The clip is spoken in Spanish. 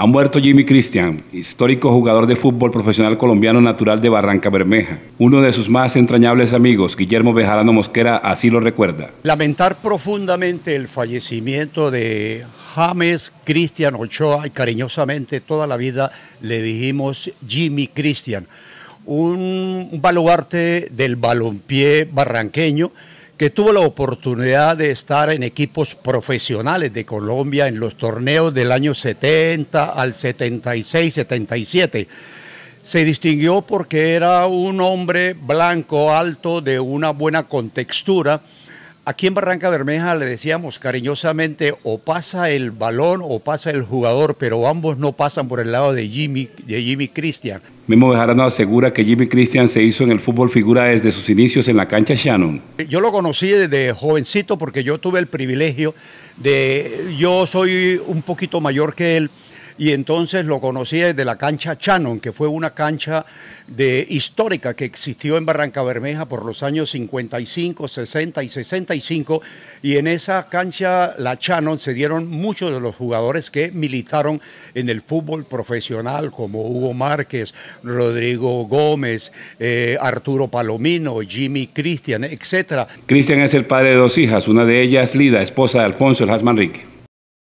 Ha muerto Jimmy Cristian, histórico jugador de fútbol profesional colombiano natural de Barranca Bermeja. Uno de sus más entrañables amigos, Guillermo Bejarano Mosquera, así lo recuerda. Lamentar profundamente el fallecimiento de James Cristian Ochoa y cariñosamente toda la vida le dijimos Jimmy Cristian. Un baluarte del balompié barranqueño que tuvo la oportunidad de estar en equipos profesionales de Colombia en los torneos del año 70 al 76, 77. Se distinguió porque era un hombre blanco, alto, de una buena contextura Aquí en Barranca Bermeja le decíamos cariñosamente o pasa el balón o pasa el jugador, pero ambos no pasan por el lado de Jimmy, de Jimmy Christian. Mimo Bejarano asegura que Jimmy Cristian se hizo en el fútbol figura desde sus inicios en la cancha Shannon. Yo lo conocí desde jovencito porque yo tuve el privilegio de, yo soy un poquito mayor que él y entonces lo conocí desde la cancha Channon, que fue una cancha de, histórica que existió en Barranca Bermeja por los años 55, 60 y 65, y en esa cancha, la Shannon, se dieron muchos de los jugadores que militaron en el fútbol profesional, como Hugo Márquez, Rodrigo Gómez, eh, Arturo Palomino, Jimmy Cristian, etc. Cristian es el padre de dos hijas, una de ellas Lida, esposa de Alfonso El